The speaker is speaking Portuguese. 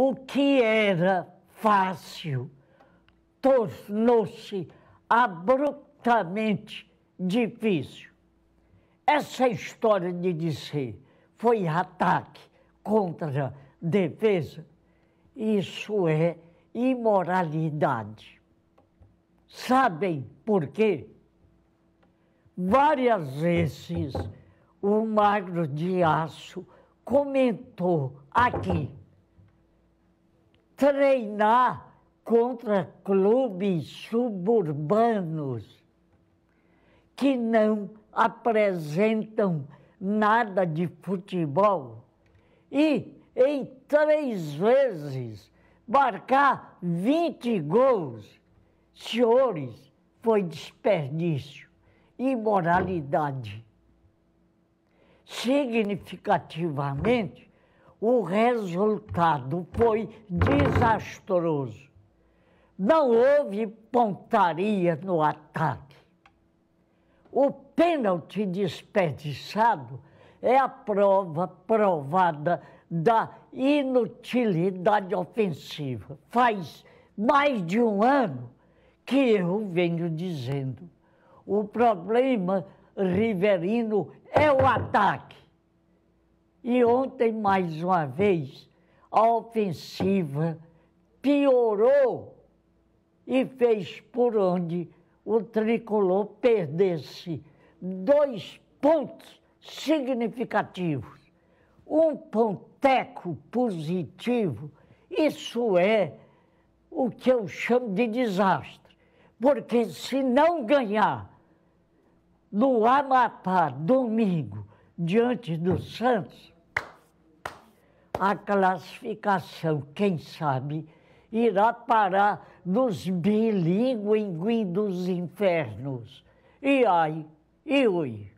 o que era fácil tornou-se abruptamente difícil. Essa história de dizer foi ataque contra defesa, isso é imoralidade. Sabem por quê? Várias vezes o Magro de Aço comentou aqui treinar contra clubes suburbanos que não apresentam nada de futebol e em três vezes marcar 20 gols. Senhores, foi desperdício, imoralidade. Significativamente, o resultado foi desastroso. Não houve pontaria no ataque. O pênalti desperdiçado é a prova provada da inutilidade ofensiva. Faz mais de um ano que eu venho dizendo. O problema, Riverino, é o ataque. E ontem, mais uma vez, a ofensiva piorou e fez por onde o tricolor perdesse dois pontos significativos. Um ponteco positivo, isso é o que eu chamo de desastre, porque se não ganhar no Amapá domingo, diante do Santos, a classificação, quem sabe, irá parar nos bilíngues dos infernos. E ai, e ui.